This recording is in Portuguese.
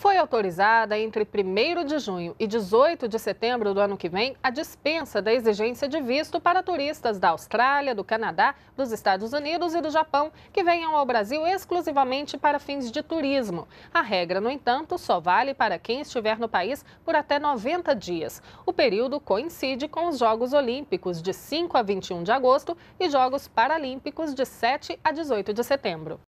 foi autorizada entre 1 de junho e 18 de setembro do ano que vem a dispensa da exigência de visto para turistas da Austrália, do Canadá, dos Estados Unidos e do Japão que venham ao Brasil exclusivamente para fins de turismo. A regra, no entanto, só vale para quem estiver no país por até 90 dias. O período coincide com os Jogos Olímpicos de 5 a 21 de agosto e Jogos Paralímpicos de 7 a 18 de setembro.